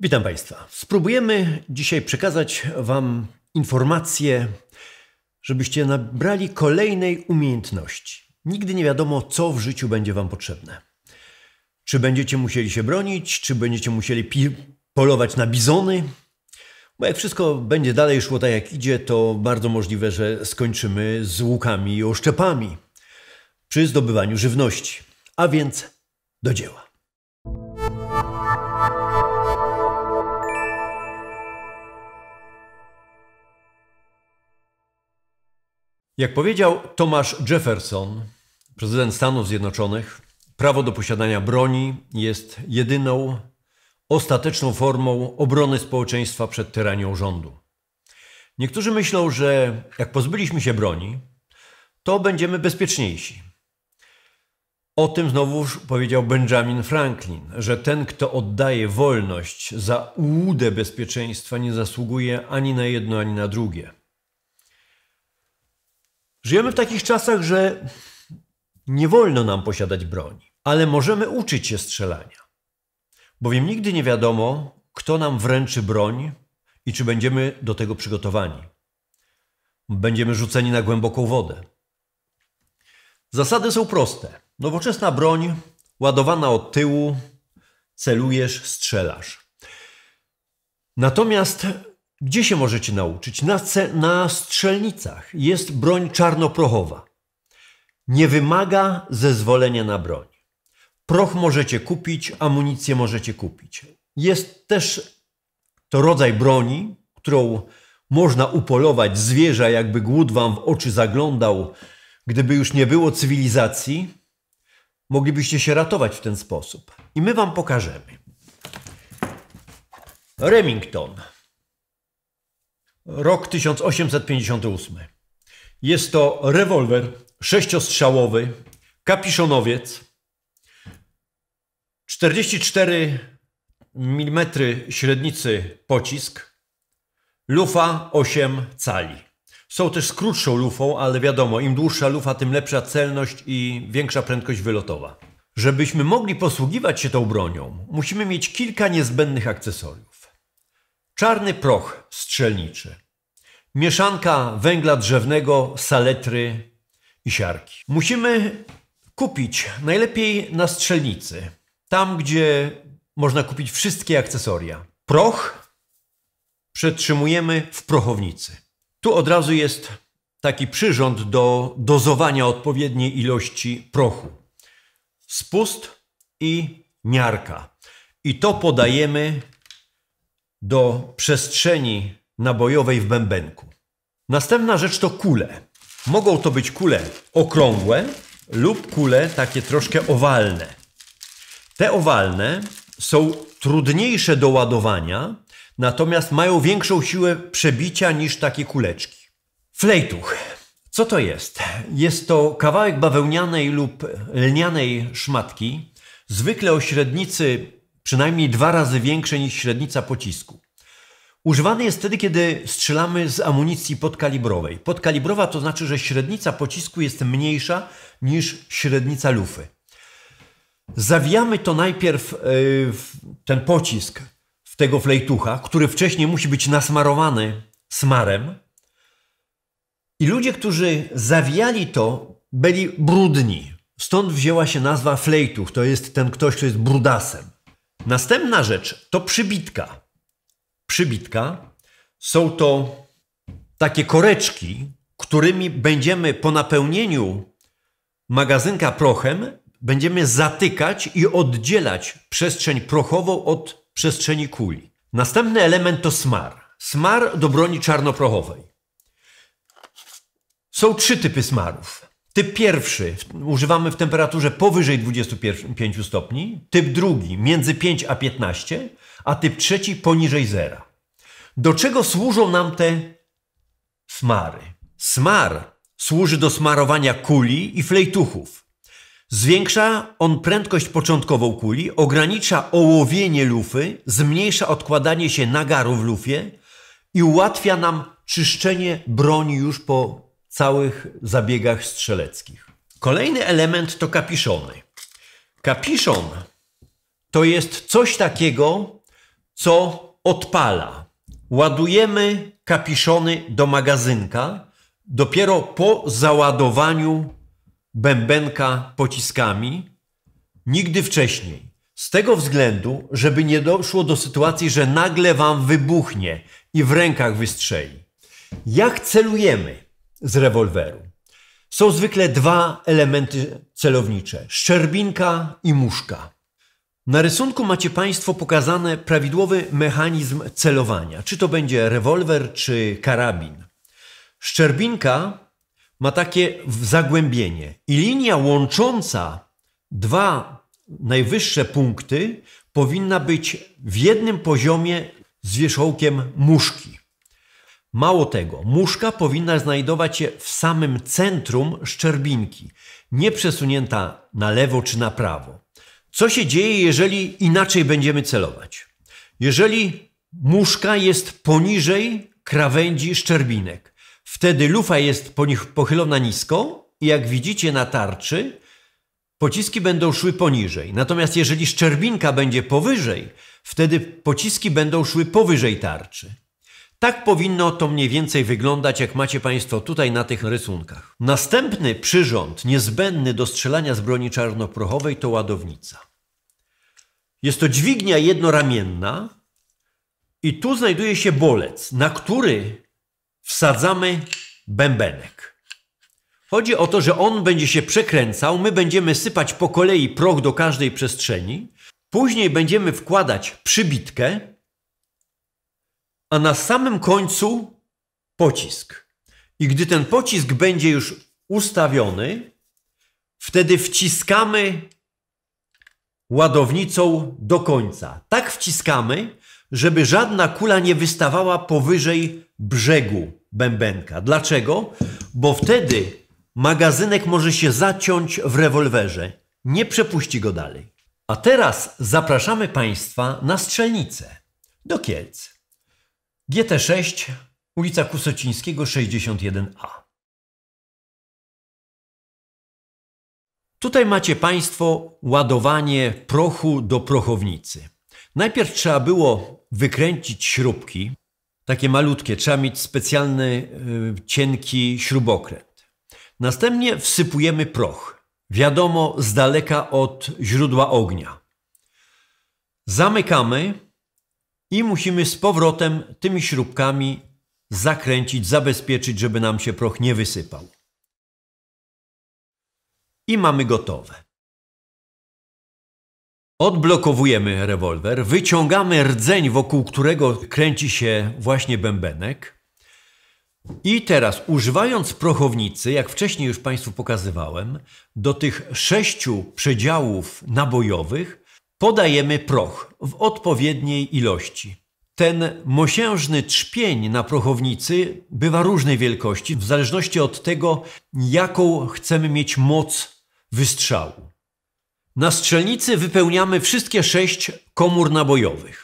Witam Państwa. Spróbujemy dzisiaj przekazać Wam informacje, żebyście nabrali kolejnej umiejętności. Nigdy nie wiadomo, co w życiu będzie Wam potrzebne. Czy będziecie musieli się bronić, czy będziecie musieli polować na bizony. Bo jak wszystko będzie dalej szło tak jak idzie, to bardzo możliwe, że skończymy z łukami i oszczepami przy zdobywaniu żywności. A więc do dzieła. Jak powiedział Thomas Jefferson, prezydent Stanów Zjednoczonych, prawo do posiadania broni jest jedyną ostateczną formą obrony społeczeństwa przed tyranią rządu. Niektórzy myślą, że jak pozbyliśmy się broni, to będziemy bezpieczniejsi. O tym znowuż powiedział Benjamin Franklin, że ten, kto oddaje wolność za ułudę bezpieczeństwa, nie zasługuje ani na jedno, ani na drugie. Żyjemy w takich czasach, że nie wolno nam posiadać broni, ale możemy uczyć się strzelania, bowiem nigdy nie wiadomo, kto nam wręczy broń i czy będziemy do tego przygotowani. Będziemy rzuceni na głęboką wodę. Zasady są proste. Nowoczesna broń, ładowana od tyłu, celujesz, strzelasz. Natomiast gdzie się możecie nauczyć? Na, na strzelnicach jest broń czarnoprochowa. Nie wymaga zezwolenia na broń. Proch możecie kupić, amunicję możecie kupić. Jest też to rodzaj broni, którą można upolować zwierza, jakby głód wam w oczy zaglądał. Gdyby już nie było cywilizacji, moglibyście się ratować w ten sposób. I my wam pokażemy. Remington Rok 1858. Jest to rewolwer sześciostrzałowy, kapiszonowiec, 44 mm średnicy pocisk, lufa 8 cali. Są też z krótszą lufą, ale wiadomo, im dłuższa lufa, tym lepsza celność i większa prędkość wylotowa. Żebyśmy mogli posługiwać się tą bronią, musimy mieć kilka niezbędnych akcesoriów. Czarny proch strzelniczy – mieszanka węgla drzewnego, saletry i siarki. Musimy kupić najlepiej na strzelnicy, tam gdzie można kupić wszystkie akcesoria. Proch przetrzymujemy w prochownicy. Tu od razu jest taki przyrząd do dozowania odpowiedniej ilości prochu. Spust i miarka. I to podajemy do przestrzeni nabojowej w bębenku. Następna rzecz to kule. Mogą to być kule okrągłe lub kule takie troszkę owalne. Te owalne są trudniejsze do ładowania, natomiast mają większą siłę przebicia niż takie kuleczki. Flejtuch. Co to jest? Jest to kawałek bawełnianej lub lnianej szmatki, zwykle o średnicy przynajmniej dwa razy większej niż średnica pocisku. Używany jest wtedy, kiedy strzelamy z amunicji podkalibrowej. Podkalibrowa to znaczy, że średnica pocisku jest mniejsza niż średnica lufy. Zawijamy to najpierw e, ten pocisk w tego flejtucha, który wcześniej musi być nasmarowany smarem. I ludzie, którzy zawijali to, byli brudni. Stąd wzięła się nazwa flejtuch, to jest ten ktoś, kto jest brudasem. Następna rzecz to przybitka przybitka. Są to takie koreczki, którymi będziemy po napełnieniu magazynka prochem, będziemy zatykać i oddzielać przestrzeń prochową od przestrzeni kuli. Następny element to smar. Smar do broni czarnoprochowej. Są trzy typy smarów. Typ pierwszy używamy w temperaturze powyżej 25 stopni, typ drugi między 5 a 15, a typ trzeci poniżej zera. Do czego służą nam te smary? Smar służy do smarowania kuli i flejtuchów. Zwiększa on prędkość początkową kuli, ogranicza ołowienie lufy, zmniejsza odkładanie się nagaru w lufie i ułatwia nam czyszczenie broni już po całych zabiegach strzeleckich. Kolejny element to kapiszony. Kapiszon to jest coś takiego, co odpala. Ładujemy kapiszony do magazynka dopiero po załadowaniu bębenka pociskami, nigdy wcześniej. Z tego względu, żeby nie doszło do sytuacji, że nagle wam wybuchnie i w rękach wystrzeli. Jak celujemy z rewolweru? Są zwykle dwa elementy celownicze: szczerbinka i muszka. Na rysunku macie Państwo pokazany prawidłowy mechanizm celowania, czy to będzie rewolwer, czy karabin. Szczerbinka ma takie zagłębienie i linia łącząca dwa najwyższe punkty powinna być w jednym poziomie z wierzchołkiem muszki. Mało tego, muszka powinna znajdować się w samym centrum szczerbinki, nie przesunięta na lewo czy na prawo. Co się dzieje, jeżeli inaczej będziemy celować? Jeżeli muszka jest poniżej krawędzi szczerbinek, wtedy lufa jest po nich pochylona nisko i jak widzicie na tarczy, pociski będą szły poniżej. Natomiast jeżeli szczerbinka będzie powyżej, wtedy pociski będą szły powyżej tarczy. Tak powinno to mniej więcej wyglądać, jak macie Państwo tutaj na tych rysunkach. Następny przyrząd niezbędny do strzelania z broni czarnoprochowej to ładownica. Jest to dźwignia jednoramienna i tu znajduje się bolec, na który wsadzamy bębenek. Chodzi o to, że on będzie się przekręcał, my będziemy sypać po kolei proch do każdej przestrzeni, później będziemy wkładać przybitkę, a na samym końcu pocisk. I gdy ten pocisk będzie już ustawiony, wtedy wciskamy ładownicą do końca. Tak wciskamy, żeby żadna kula nie wystawała powyżej brzegu bębenka. Dlaczego? Bo wtedy magazynek może się zaciąć w rewolwerze. Nie przepuści go dalej. A teraz zapraszamy Państwa na strzelnicę do Kielc. GT6, ulica Kusocińskiego 61A. Tutaj macie Państwo ładowanie prochu do prochownicy. Najpierw trzeba było wykręcić śrubki, takie malutkie, trzeba mieć specjalny y, cienki śrubokręt. Następnie wsypujemy proch, wiadomo z daleka od źródła ognia. Zamykamy i musimy z powrotem tymi śrubkami zakręcić, zabezpieczyć, żeby nam się proch nie wysypał. I mamy gotowe. Odblokowujemy rewolwer, wyciągamy rdzeń, wokół którego kręci się właśnie bębenek. I teraz, używając prochownicy, jak wcześniej już Państwu pokazywałem, do tych sześciu przedziałów nabojowych podajemy proch w odpowiedniej ilości. Ten mosiężny trzpień na prochownicy bywa różnej wielkości, w zależności od tego, jaką chcemy mieć moc wystrzału. Na strzelnicy wypełniamy wszystkie sześć komór nabojowych.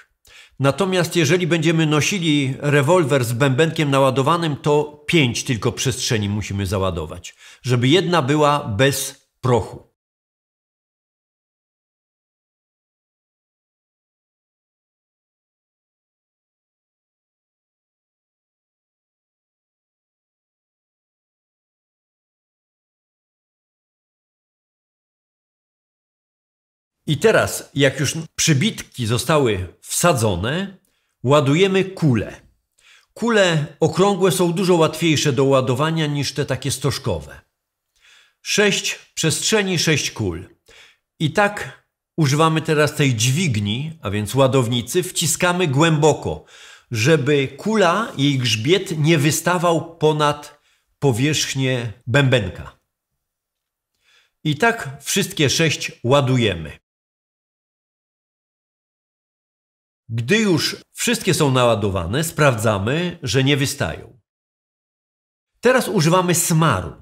Natomiast jeżeli będziemy nosili rewolwer z bębenkiem naładowanym, to pięć tylko przestrzeni musimy załadować, żeby jedna była bez prochu. I teraz, jak już przybitki zostały wsadzone, ładujemy kule. Kule okrągłe są dużo łatwiejsze do ładowania niż te takie stożkowe. Sześć przestrzeni, sześć kul. I tak używamy teraz tej dźwigni, a więc ładownicy, wciskamy głęboko, żeby kula, jej grzbiet nie wystawał ponad powierzchnię bębenka. I tak wszystkie sześć ładujemy. Gdy już wszystkie są naładowane, sprawdzamy, że nie wystają. Teraz używamy smaru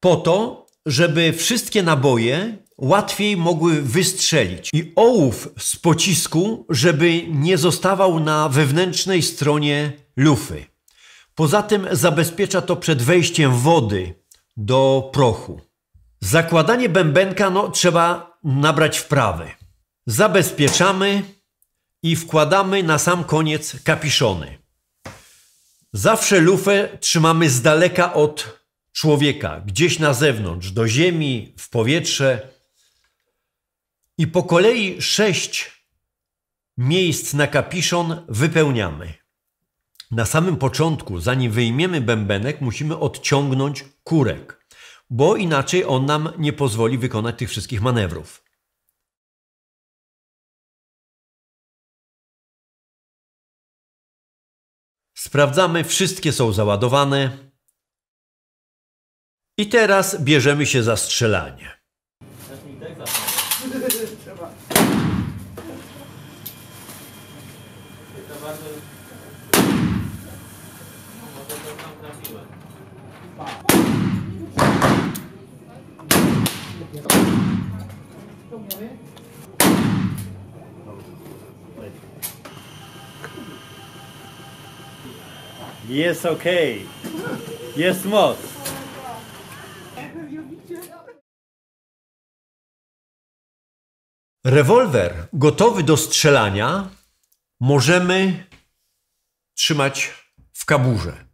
po to, żeby wszystkie naboje łatwiej mogły wystrzelić i ołów z pocisku, żeby nie zostawał na wewnętrznej stronie lufy. Poza tym zabezpiecza to przed wejściem wody do prochu. Zakładanie bębenka no, trzeba nabrać wprawy. Zabezpieczamy i wkładamy na sam koniec kapiszony. Zawsze lufę trzymamy z daleka od człowieka, gdzieś na zewnątrz, do ziemi, w powietrze. I po kolei sześć miejsc na kapiszon wypełniamy. Na samym początku, zanim wyjmiemy bębenek, musimy odciągnąć kurek, bo inaczej on nam nie pozwoli wykonać tych wszystkich manewrów. Sprawdzamy, wszystkie są załadowane. I teraz bierzemy się za strzelanie. Jest ok. Jest moc. Rewolwer gotowy do strzelania możemy trzymać w kaburze.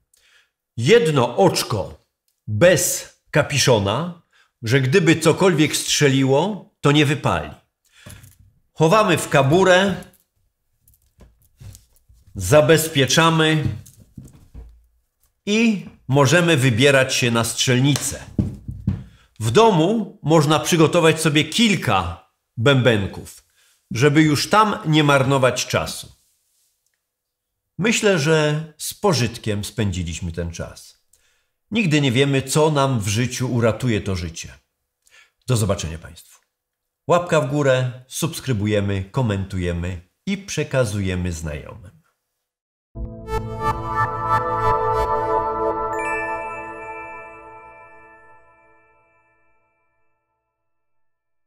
Jedno oczko bez kapiszona, że gdyby cokolwiek strzeliło, to nie wypali. Chowamy w kaburę, zabezpieczamy i możemy wybierać się na strzelnicę. W domu można przygotować sobie kilka bębenków, żeby już tam nie marnować czasu. Myślę, że z pożytkiem spędziliśmy ten czas. Nigdy nie wiemy, co nam w życiu uratuje to życie. Do zobaczenia Państwu. Łapka w górę, subskrybujemy, komentujemy i przekazujemy znajomym.